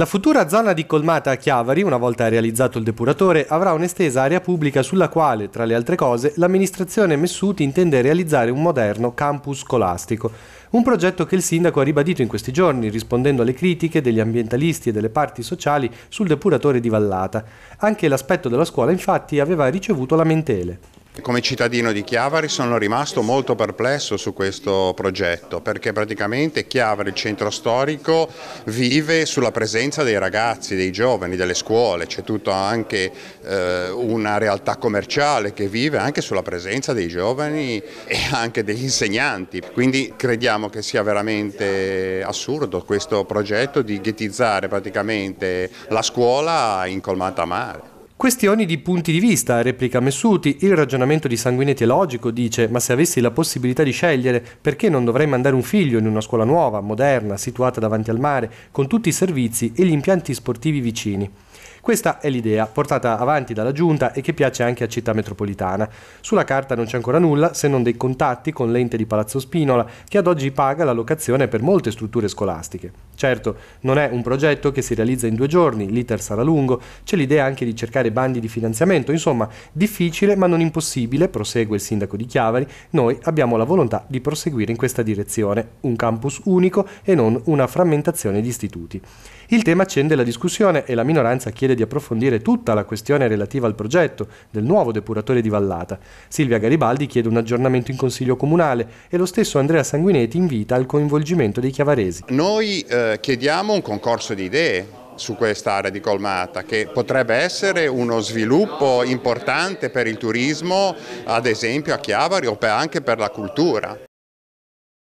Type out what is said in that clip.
La futura zona di colmata a Chiavari, una volta realizzato il depuratore, avrà un'estesa area pubblica sulla quale, tra le altre cose, l'amministrazione Messuti intende realizzare un moderno campus scolastico. Un progetto che il sindaco ha ribadito in questi giorni, rispondendo alle critiche degli ambientalisti e delle parti sociali sul depuratore di Vallata. Anche l'aspetto della scuola, infatti, aveva ricevuto lamentele. Come cittadino di Chiavari sono rimasto molto perplesso su questo progetto perché praticamente Chiavari, il centro storico, vive sulla presenza dei ragazzi, dei giovani, delle scuole, c'è tutta anche eh, una realtà commerciale che vive anche sulla presenza dei giovani e anche degli insegnanti, quindi crediamo che sia veramente assurdo questo progetto di ghettizzare praticamente la scuola in colmata mare. Questioni di punti di vista, replica Messuti, il ragionamento di Sanguinetti è logico, dice, ma se avessi la possibilità di scegliere, perché non dovrei mandare un figlio in una scuola nuova, moderna, situata davanti al mare, con tutti i servizi e gli impianti sportivi vicini? Questa è l'idea portata avanti dalla Giunta e che piace anche a Città Metropolitana. Sulla carta non c'è ancora nulla se non dei contatti con l'ente di Palazzo Spinola che ad oggi paga la locazione per molte strutture scolastiche. Certo, non è un progetto che si realizza in due giorni, l'iter sarà lungo, c'è l'idea anche di cercare bandi di finanziamento, insomma, difficile ma non impossibile, prosegue il sindaco di Chiavari, noi abbiamo la volontà di proseguire in questa direzione, un campus unico e non una frammentazione di istituti. Il tema accende la discussione e la minoranza chiede di approfondire tutta la questione relativa al progetto del nuovo depuratore di Vallata. Silvia Garibaldi chiede un aggiornamento in consiglio comunale e lo stesso Andrea Sanguinetti invita al coinvolgimento dei chiavaresi. Noi eh chiediamo un concorso di idee su quest'area di Colmata che potrebbe essere uno sviluppo importante per il turismo ad esempio a Chiavari o anche per la cultura.